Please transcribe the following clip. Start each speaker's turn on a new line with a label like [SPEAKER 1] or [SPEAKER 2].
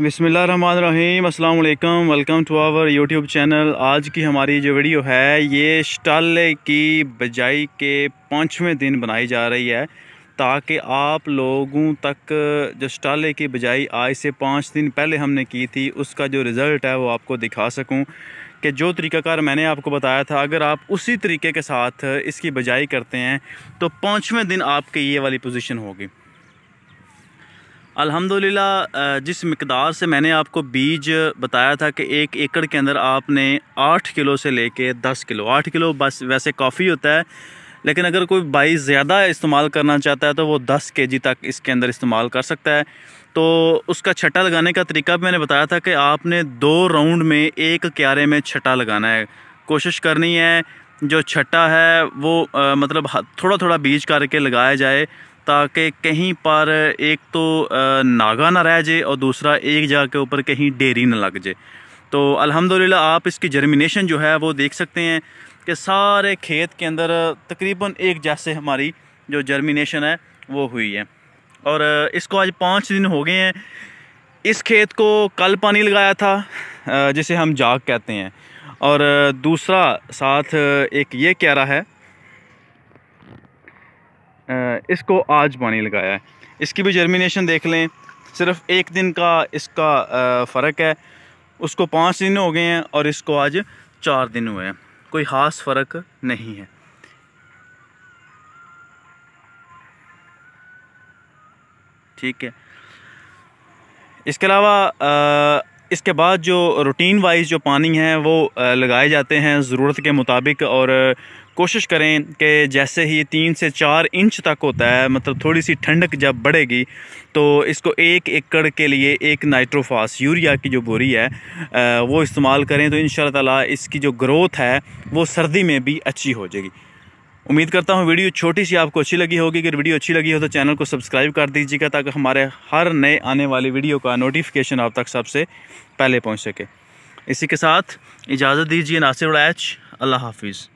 [SPEAKER 1] रहीम अल्लाम welcome to our YouTube channel आज की हमारी जो वीडियो है ये स्टल की बजाई के पाँचवें दिन बनाई जा रही है ताकि आप लोगों तक जो शटाले की बजाई आज से पाँच दिन पहले हमने की थी उसका जो रिज़ल्ट है वो आपको दिखा सकूं कि जो तरीक़ाकार मैंने आपको बताया था अगर आप उसी तरीके के साथ इसकी बजाई करते हैं तो पाँचवें दिन आपकी ये वाली पोजिशन होगी अल्हम्दुलिल्लाह जिस मकदार से मैंने आपको बीज बताया था कि एक एकड़ के अंदर आपने आठ किलो से लेके दस किलो आठ किलो बस वैसे काफ़ी होता है लेकिन अगर कोई बाई ज़्यादा इस्तेमाल करना चाहता है तो वो दस के जी तक इसके अंदर इस्तेमाल कर सकता है तो उसका छटा लगाने का तरीका भी मैंने बताया था कि आपने दो राउंड में एक क्यारे में छटा लगाना है कोशिश करनी है जो छट्टा है वो आ, मतलब थोड़ा थोड़ा बीज करके लगाया जाए ताकि कहीं पर एक तो नागा ना रह जाए और दूसरा एक जगह के ऊपर कहीं डेरी ना लग जाए तो अल्हम्दुलिल्लाह आप इसकी जर्मिनेशन जो है वो देख सकते हैं कि सारे खेत के अंदर तकरीबन एक जैसे हमारी जो जर्मिनेशन है वो हुई है और इसको आज पाँच दिन हो गए हैं इस खेत को कल पानी लगाया था जिसे हम जाग कहते हैं और दूसरा साथ एक ये कह रहा है इसको आज पानी लगाया है इसकी भी जर्मिनेशन देख लें सिर्फ एक दिन का इसका फ़र्क है उसको पाँच दिन हो गए हैं और इसको आज चार दिन हुए हैं कोई ख़ास फ़र्क नहीं है ठीक है इसके अलावा इसके बाद जो रूटीन वाइज जो पानी है वो लगाए जाते हैं ज़रूरत के मुताबिक और कोशिश करें कि जैसे ही तीन से चार इंच तक होता है मतलब थोड़ी सी ठंडक जब बढ़ेगी तो इसको एक एकड़ के लिए एक नाइट्रोफास यूरिया की जो बोरी है वो इस्तेमाल करें तो इन ताला इसकी जो ग्रोथ है वो सर्दी में भी अच्छी हो जाएगी उम्मीद करता हूँ वीडियो छोटी सी आपको अच्छी लगी होगी अगर वीडियो अच्छी लगी हो तो चैनल को सब्सक्राइब कर दीजिएगा ताकि हमारे हर नए आने वाली वीडियो का नोटिफिकेशन आप तक सबसे पहले पहुँच सके इसी के साथ इजाज़त दीजिए नासिर उड़ैच अल्लाह हाफिज़